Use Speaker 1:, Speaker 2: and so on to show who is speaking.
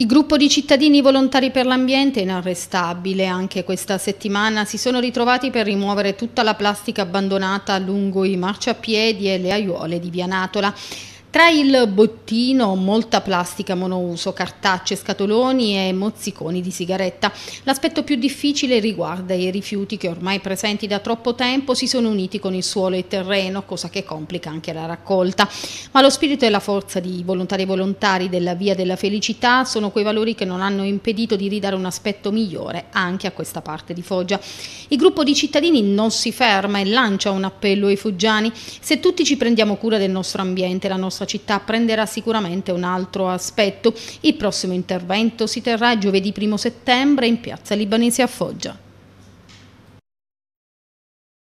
Speaker 1: Il gruppo di cittadini volontari per l'ambiente inarrestabile anche questa settimana si sono ritrovati per rimuovere tutta la plastica abbandonata lungo i marciapiedi e le aiuole di Via Natola. Tra il bottino molta plastica monouso, cartacce, scatoloni e mozziconi di sigaretta. L'aspetto più difficile riguarda i rifiuti che ormai presenti da troppo tempo si sono uniti con il suolo e il terreno, cosa che complica anche la raccolta. Ma lo spirito e la forza di volontari e volontari della Via della Felicità sono quei valori che non hanno impedito di ridare un aspetto migliore anche a questa parte di Foggia. Il gruppo di cittadini non si ferma e lancia un appello ai foggiani. Se tutti ci prendiamo cura del nostro ambiente, la nostra nostra città prenderà sicuramente un altro aspetto. Il prossimo intervento si terrà giovedì 1 settembre in piazza Libanese a Foggia.